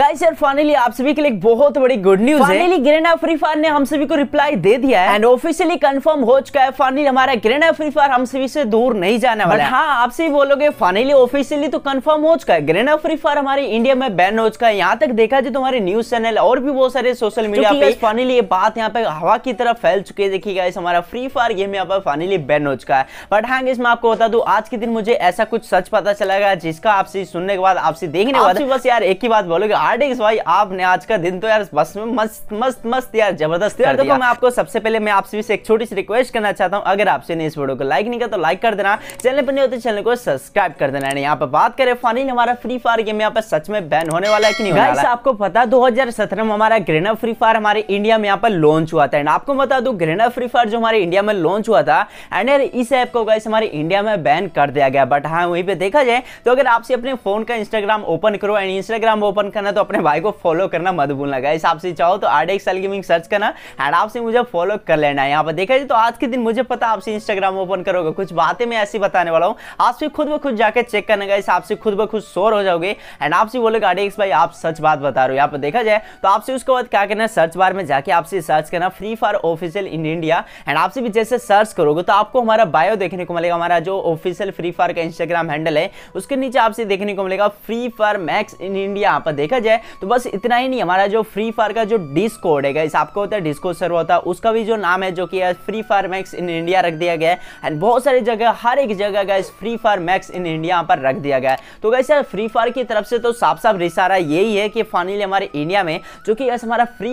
guys यार finally आप सभी के लिए एक बहुत बड़ी गुड न्यूज है ग्रेना फ्री फायर ने हम सभी को रिप्लाई दे दिया है एंड ऑफिशियली कंफर्म हो चुका है फाइनली हमारा ग्रेना फ्री फायर हम सभी से दूर नहीं जाने वाला है हाँ आप सभी बोलोगे फाइनली ऑफिशियली तो कंफर्म हो चुका है ग्रेना फ्री फायर हमारे इंडिया में बैन हो चुका है यहाँ तक देखा जाए तो हमारे न्यूज चैनल और भी बहुत सारे सोशल मीडिया पे फाइनली ये बात यहाँ पे हवा की तरफ फैल चुकी है देखिए गाइस हमारा फ्री फायर गेम यहाँ पर फाइनली बैन हो चुका है बट हाँ इसमें आपको बता दू आज के दिन मुझे ऐसा कुछ सच पता चला गया जिसका आपसे सुनने के बाद आपसे देखने के बाद बस यार एक ही बात बोलोगे हार्दिक भाई आपने आज का दिन तो यार बस में मस्त मस्त मस्त यार जबरदस्त यार देखो मैं आपको सबसे पहले मैं आपसे से एक छोटी सी रिक्वेस्ट करना चाहता हूँ अगर आपसे ने इस वीडियो को लाइक नहीं किया तो लाइक कर देना चैनल पर नहीं होते चैनल को सब्सक्राइब कर देना यहाँ पर बात करें फाइनल हमारा फ्री फायर गेम यहाँ पर सच में बैन होने वाला है कि नहीं होने आपको पता दो में हमारा ग्रेना फ्री फायर हमारे इंडिया में यहाँ पर लॉन्च हुआ था एंड आपको बता दू ग्रेना फ्री फायर जो हमारे इंडिया में लॉन्च हुआ था एंड यार इस ऐप को गाइस हमारे इंडिया में बैन कर दिया गया बट हाँ वहीं पर देखा जाए तो अगर आपसे अपने फोन का इंस्टाग्राम ओपन करो एंड इंस्टाग्राम ओपन करना तो तो अपने भाई को फॉलो करना मत भूलना गाइस आपसे चाहो तो आर डेक्स गेमिंग सर्च करना एंड आपसे मुझे फॉलो कर लेना है यहाँ पर देखा जाए तो आज के दिन मुझे पता आपसे इंस्टाग्राम ओपन करोगे कुछ बातें मैं ऐसी बताने वाला हूँ आपसे खुद ब खुद जाकर चेक करना गाइस आपसे खुद ब खुद शोर हो जाओगे एंड आपसे बोलोगे आर भाई आप सच बात बता रहे हो यहाँ पर देखा जाए तो आपसे उसके बाद क्या करना सर्च बार में जाके आपसे सर्च करना free fire official in India and आपसे भी जैसे सर्च करोगे तो आपको हमारा बायो देखने को मिलेगा हमारा जो ऑफिशियल फ्री फायर का इंस्टाग्राम हैंडल है उसके नीचे आपसे देखने को मिलेगा free fire max in India पर देखा देखा जाए तो बस इतना ही नहीं हमारा जो फ्री फायर का जो डिस्कोड है गाइस आपको होता है डिस्को सर्वर होता है उसका भी जो नाम है जो कि free fire max in India रख दिया गया है एंड बहुत सारी जगह हर एक जगह guys free fire max in India यहाँ पर रख दिया गया है तो गाइस यार फ्री फायर की तरफ से तो साफ साफ रिसारा यही है कि फाइनली हमारे इंडिया में जो कि गाइस हमारा फ्री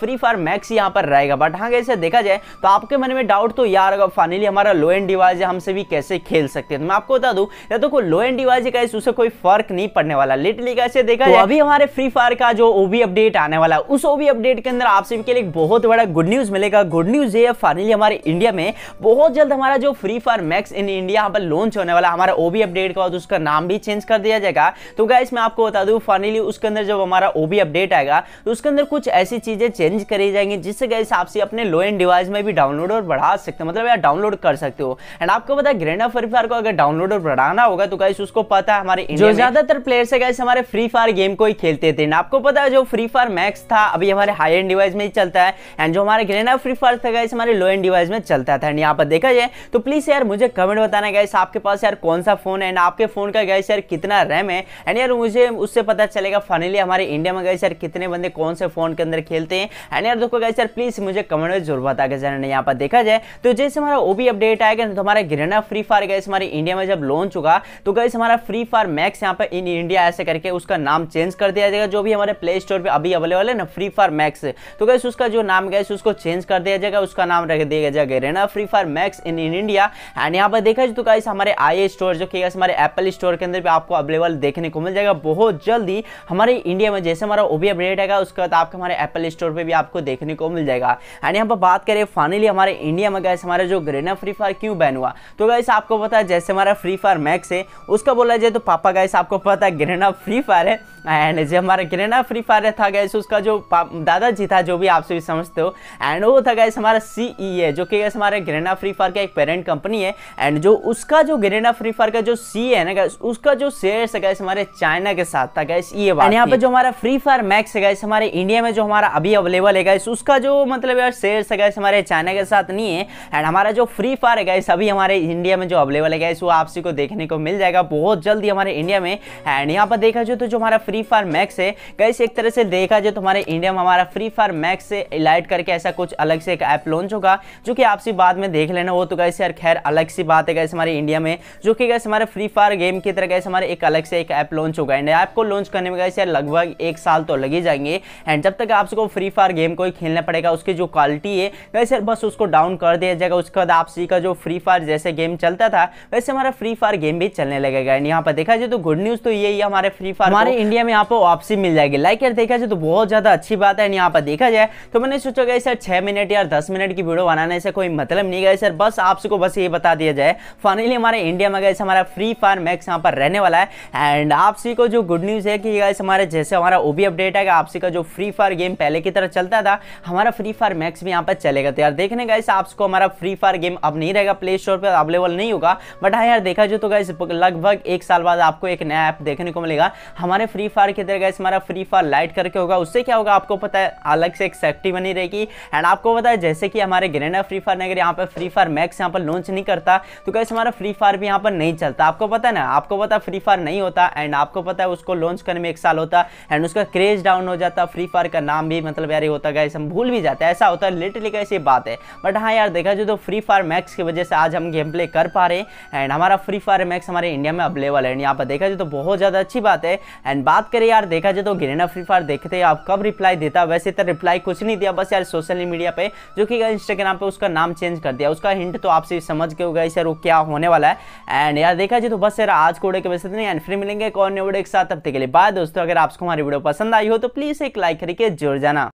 फ्री फायर मैक्स यहाँ पर रहेगा बट हाँ गाइस देखा जाए तो आपके मन में डाउट तो यार होगा फाइनली हमारा लो एंड डिवाइस हमसे भी कैसे खेल सकते हैं तो मैं आपको बता दूँ या तो कोई लो एंड डिवाइस है उसे कोई फर्क नहीं पड़ने वाला लिटली कैसे देखा तो जाए अभी हमारे हमारे फ्री फायर का जो ओबी अपडेट आने वाला है उस ओबी अपडेट के अंदर आप सभी के लिए बहुत बड़ा गुड न्यूज़ मिलेगा गुड न्यूज़ ये फाइनली हमारे इंडिया में बहुत जल्द हमारा जो free fire max in India यहाँ पर लॉन्च होने वाला है हमारा ओबी अपडेट के बाद उसका नाम भी चेंज कर दिया जाएगा तो क्या मैं आपको बता दूँ फाइनली उसके अंदर जब हमारा ओबी अपडेट आएगा तो उसके अंदर कुछ ऐसी चीज़ें चेंज करी जाएंगी जिससे गाइस आपसे अपने लो एंड डिवाइस में भी डाउनलोड और बढ़ा सकते हो मतलब यार डाउनलोड कर सकते हो एंड आपको पता है ग्रेना फ्री फायर को अगर डाउनलोड और बढ़ाना होगा तो गाइस उसको पता है हमारे जो ज्यादातर प्लेयर्स है गाइस हमारे फ्री फायर गेम को ही खेलते थे आपको पता है जो फ्री फायर मैक्स था अभी हमारे हाई एंड डिवाइस में ही चलता है एंड जो हमारे ग्रेना फ्री फायर था गाइस हमारे लो एंड डिवाइस में चलता था एंड यहाँ पर देखा जाए तो प्लीज़ यार मुझे कमेंट बताना गाइस आपके पास यार कौन सा फ़ोन है एंड आपके फ़ोन का गाइस यार कितना रैम है एंड यार मुझे उससे पता चलेगा फाइनली हमारे इंडिया में गाइस यार कितने बंदे कौन से फ़ोन के अंदर खेलते हैं एंड यार देखो गाइस यार प्लीज़ मुझे कमेंट में जरूर बता के जाना यहाँ पर देखा जाए तो जैसे हमारा वो भी अपडेट आएगा तो हमारा ग्रेना फ्री फायर गाइस हमारे इंडिया में जब लॉन्च होगा तो गाइस हमारा फ्री फायर मैक्स यहाँ पर इन इंडिया ऐसे करके उसका नाम चेंज कर दिया जाएगा जो भी हमारे प्ले स्टोर पर अभी अवेलेबल है ना फ्री फायर मैक्स तो गैस उसका जो नाम गैस उसको चेंज कर दिया जाएगा उसका नाम रख दिया जाएगा Garena free fire max in in India and यहाँ पर देखा जाए तो गैस हमारे आई स्टोर जो कि हमारे एप्पल स्टोर के अंदर भी आपको अवेलेबल देखने को मिल जाएगा बहुत जल्दी हमारे इंडिया में जैसे हमारा ओबी अपडेट आएगा उसके बाद आपके हमारे एप्पल स्टोर पर भी आपको देखने को मिल जाएगा एंड यहाँ पर बात करें फाइनली हमारे इंडिया में गैस हमारा जो ग्रेना फ्री फायर क्यों बैन हुआ तो गैस आपको पता है जैसे हमारा फ्री फायर मैक्स है उसका बोला जाए तो पापा गैस आपको पता है ग्रेना फ्री फायर है एंड गाइज ये हमारा ग्रेना फ्री फायर था गाइज उसका जो दादाजी था जो भी आप सभी समझते हो एंड वो था गाइज हमारा सीई है e जो कि गाइज हमारे ग्रेना फ्री फायर का एक पेरेंट कंपनी है एंड जो उसका जो ग्रेना फ्री फायर का जो सी e है ना गाइज उसका जो शेयर है गाइज हमारे चाइना के साथ था गाइज ये बात यहाँ पर जो हमारा फ्री फायर मैक्स है गाइज हमारे इंडिया में जो हमारा अभी अवेलेबल है गाइज उसका जो मतलब यार शेयर है गाइज हमारे चाइना के साथ नहीं है एंड हमारा जो फ्री फायर है गाइस अभी हमारे इंडिया में जो अवेलेबल है गाइस वो आपसी को देखने को मिल जाएगा बहुत जल्दी हमारे इंडिया में एंड यहाँ पर देखा जाए तो जो हमारा फ्री फायर मैक्स है कैसे एक तरह से देखा जाए तो हमारे इंडिया में हमारा फ्री फायर मैक्स से इलाइट करके ऐसा कुछ अलग से एक ऐप लॉन्च होगा जो कि आपसी बाद में देख लेना वो तो कैसे यार खैर अलग सी बात है कैसे हमारे इंडिया में जो कि कैसे हमारे फ्री फायर गेम की तरह कैसे हमारे एक अलग से एक ऐप लॉन्च होगा एंड ऐप को लॉन्च करने में कैसे यार लगभग एक साल तो लगे जाएंगे एंड जब तक आपको फ्री फायर गेम को ही खेलना पड़ेगा उसकी जो क्वालिटी है वैसे बस उसको डाउन कर दिया जाएगा उसके बाद आपसी का जो फ्री फायर जैसे गेम चलता था वैसे हमारा फ्री फायर गेम भी चलने लगेगा एंड यहाँ पर देखा जाए तो गुड न्यूज़ तो यही है हमारे फ्री फायर हमारे इंडिया में यहाँ पर वापसी मिल जाएगी लाइक यार देखा जाए तो बहुत ज़्यादा अच्छी बात है यहाँ पर देखा जाए तो मैंने सोचा गया सर छह मिनट या दस मिनट की वीडियो बनाने से कोई मतलब नहीं गया सर बस आपको बस ये बता दिया जाए फाइनली हमारे इंडिया में गए हमारा फ्री फायर मैक्स यहाँ पर रहने वाला है एंड आपसी को जो गुड न्यूज़ है कि गाइस हमारे जैसे हमारा भी अपडेट है आपसी का जो फ्री फायर गेम पहले की तरह चलता था हमारा फ्री फायर मैक्स भी यहाँ पर चलेगा तो यार देखने गाइस आपको हमारा फ्री फायर गेम अब नहीं रहेगा प्ले स्टोर पर अवेलेबल नहीं होगा बट हाँ यार देखा जाए तो गाइस लगभग एक साल बाद आपको एक नया ऐप देखने को मिलेगा हमारे फ्री फायर की तरह रहेगा इस हमारा फ्री फायर लाइट करके होगा उससे क्या होगा आपको पता है अलग से एक सेफ्टी बनी रहेगी एंड आपको पता है जैसे कि हमारे ग्रेना फ्री फायर नगर यहाँ पर फ्री फायर मैक्स यहाँ पर लॉन्च नहीं करता तो कैसे हमारा फ्री फायर भी यहाँ पर नहीं चलता आपको पता है ना आपको पता फ्री फायर नहीं होता एंड आपको पता है उसको लॉन्च करने में एक साल होता एंड उसका क्रेज डाउन हो जाता फ्री फायर का नाम भी मतलब यार होता गया हम भूल भी जाते ऐसा होता है लिटरली कैसी बात है बट हाँ यार देखा जो तो फ्री फायर मैक्स की वजह से आज हम गेम प्ले कर पा रहे हैं एंड हमारा फ्री फायर मैक्स हमारे इंडिया में अवेलेबल है एंड यहाँ पर देखा जाए तो बहुत ज़्यादा अच्छी बात है एंड बात करें यार देखा जाए तो घरेना फ्री फायर देखते आप कब रिप्लाई देता वैसे तो रिप्लाई कुछ नहीं दिया बस यार सोशल मीडिया पे जो कि इंस्टाग्राम पे उसका नाम चेंज कर दिया उसका हिंट तो आपसे समझ के होगा सर वो क्या होने वाला है एंड यार देखा जाए तो बस यार आज कोड़े के वैसे नहीं एंड फिर मिलेंगे कौन ने वीडियो एक साथ तब तक के लिए बाय दोस्तों अगर आपको हमारी वीडियो पसंद आई हो तो प्लीज़ एक लाइक करके जुड़ जाना